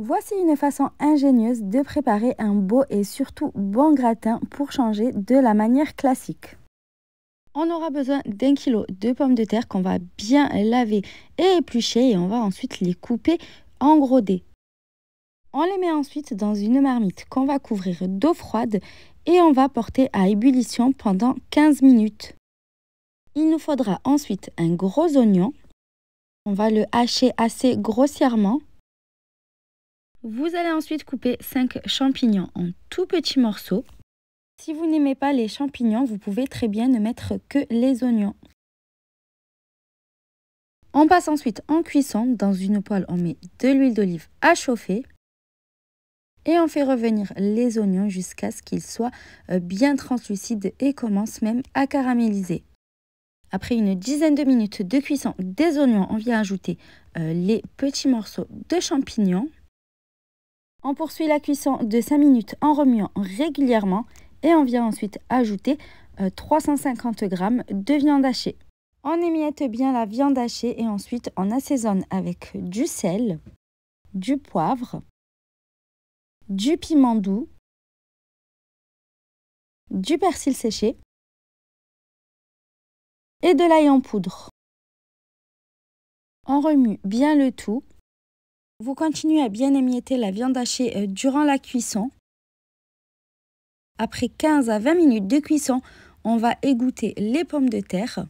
Voici une façon ingénieuse de préparer un beau et surtout bon gratin pour changer de la manière classique. On aura besoin d'un kilo de pommes de terre qu'on va bien laver et éplucher et on va ensuite les couper en gros dés. On les met ensuite dans une marmite qu'on va couvrir d'eau froide et on va porter à ébullition pendant 15 minutes. Il nous faudra ensuite un gros oignon. On va le hacher assez grossièrement vous allez ensuite couper 5 champignons en tout petits morceaux. Si vous n'aimez pas les champignons, vous pouvez très bien ne mettre que les oignons. On passe ensuite en cuisson. Dans une poêle, on met de l'huile d'olive à chauffer. Et on fait revenir les oignons jusqu'à ce qu'ils soient euh, bien translucides et commencent même à caraméliser. Après une dizaine de minutes de cuisson des oignons, on vient ajouter euh, les petits morceaux de champignons. On poursuit la cuisson de 5 minutes en remuant régulièrement et on vient ensuite ajouter 350 euh, g de viande hachée. On émiette bien la viande hachée et ensuite on assaisonne avec du sel, du poivre, du piment doux, du persil séché et de l'ail en poudre. On remue bien le tout vous continuez à bien émietter la viande hachée euh, durant la cuisson. Après 15 à 20 minutes de cuisson, on va égoutter les pommes de terre.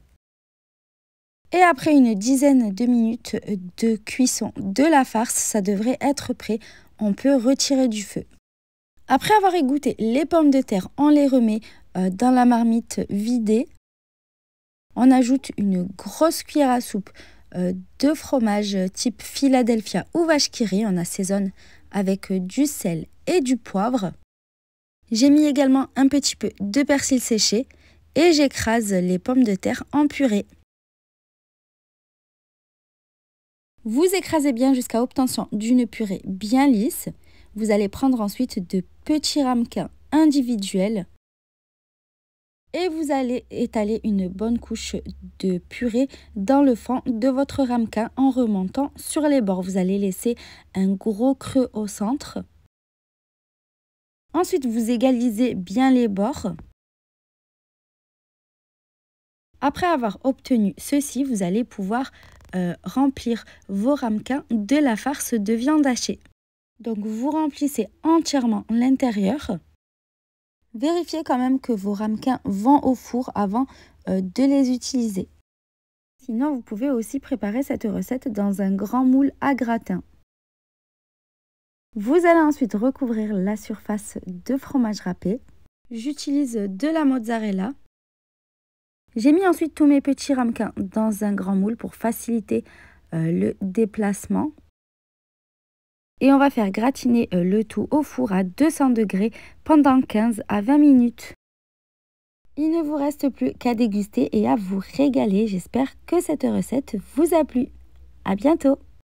Et après une dizaine de minutes euh, de cuisson de la farce, ça devrait être prêt. On peut retirer du feu. Après avoir égoutté les pommes de terre, on les remet euh, dans la marmite vidée. On ajoute une grosse cuillère à soupe euh, de fromage type Philadelphia ou vache On assaisonne avec euh, du sel et du poivre. J'ai mis également un petit peu de persil séché et j'écrase les pommes de terre en purée. Vous écrasez bien jusqu'à obtention d'une purée bien lisse. Vous allez prendre ensuite de petits ramequins individuels et vous allez étaler une bonne couche de purée dans le fond de votre ramequin en remontant sur les bords. Vous allez laisser un gros creux au centre. Ensuite, vous égalisez bien les bords. Après avoir obtenu ceci, vous allez pouvoir euh, remplir vos ramequins de la farce de viande hachée. Donc vous remplissez entièrement l'intérieur. Vérifiez quand même que vos ramequins vont au four avant euh, de les utiliser. Sinon, vous pouvez aussi préparer cette recette dans un grand moule à gratin. Vous allez ensuite recouvrir la surface de fromage râpé. J'utilise de la mozzarella. J'ai mis ensuite tous mes petits ramequins dans un grand moule pour faciliter euh, le déplacement et on va faire gratiner euh, le tout au four à 200 degrés pendant 15 à 20 minutes. Il ne vous reste plus qu'à déguster et à vous régaler. J'espère que cette recette vous a plu. À bientôt